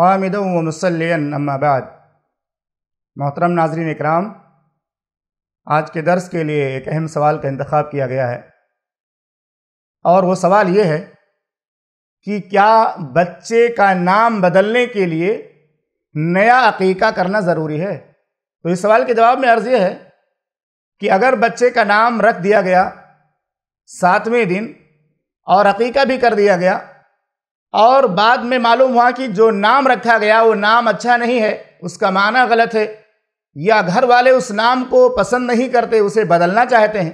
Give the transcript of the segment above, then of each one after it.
हामिद व मुसलिन अम्माबाद मोहतरम नाजरीन इकराम आज के दर्स के लिए एक अहम सवाल का इंतखब किया गया है और वो सवाल ये है कि क्या बच्चे का नाम बदलने के लिए नया अकीका करना ज़रूरी है तो इस सवाल के जवाब में अर्ज़ यह है कि अगर बच्चे का नाम रख दिया गया सातवें दिन और अकीका भी कर दिया गया और बाद में मालूम हुआ कि जो नाम रखा गया वो नाम अच्छा नहीं है उसका माना गलत है या घर वाले उस नाम को पसंद नहीं करते उसे बदलना चाहते हैं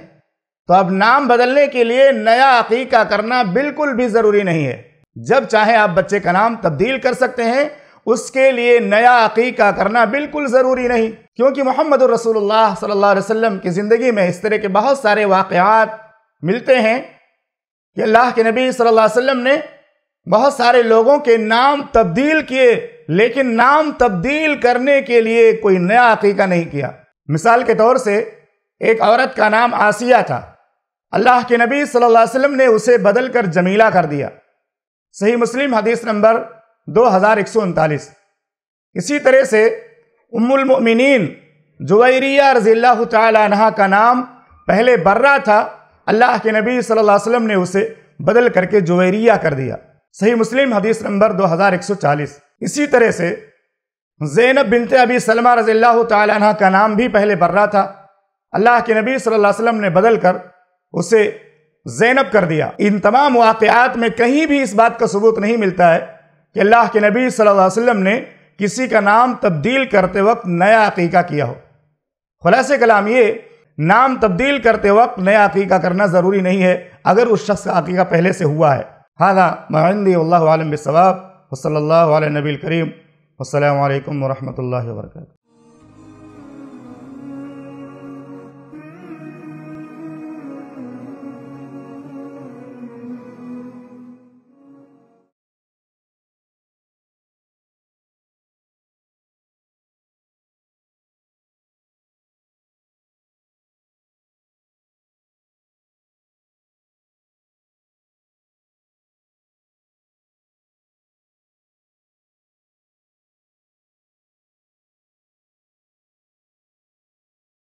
तो अब नाम बदलने के लिए नया अकीका करना बिल्कुल भी ज़रूरी नहीं है जब चाहे आप बच्चे का नाम तब्दील कर सकते हैं उसके लिए नया अकीका करना बिल्कुल ज़रूरी नहीं क्योंकि मोहम्मद रसोल्ला सल्ला वसम की ज़िंदगी में इस तरह के बहुत सारे वाक़ात मिलते हैं कि अल्लाह के नबी सल्ला वसम ने बहुत सारे लोगों के नाम तब्दील किए लेकिन नाम तब्दील करने के लिए कोई नया अकीका नहीं किया मिसाल के तौर से एक औरत का नाम आसिया था अल्लाह के नबी सल्लल्लाहु अलैहि वसल्लम ने उसे बदल कर जमीला कर दिया सही मुस्लिम हदीस नंबर दो हज़ार एक सौ उनतालीस इसी तरह से उम्मुलमिन जुवैरिया रजील्ला तहा का नाम पहले बर्रा था अल्लाह के नबी सल्लल्लाहु अलैहि वसल्लम ने उसे बदल करके जुवैरिया कर दिया सही मुस्लिम हदीस नंबर 2140 इसी तरह से जैनब बिनते अबी सलमा रज़ील् तह का नाम भी पहले बर्रा था अल्लाह के नबी सल्लल्लाहु अलैहि वसल्लम ने बदल कर उसे जैनब कर दिया इन तमाम वाक़ात में कहीं भी इस बात का सबूत नहीं मिलता है कि अल्लाह के नबी सल्लल्लाहु अलैहि वसल्लम ने किसी का नाम तब्दील करते वक्त नया अकीका किया हो खुलास कलाम ये नाम तब्दील करते वक्त नया अकीका करना ज़रूरी नहीं है अगर उस शख्स का अकीका पहले से हुआ है هذا ما عندي والله أعلم بالصواب وصلى الله على النبي الكريم والسلام عليكم ورحمة الله وبركاته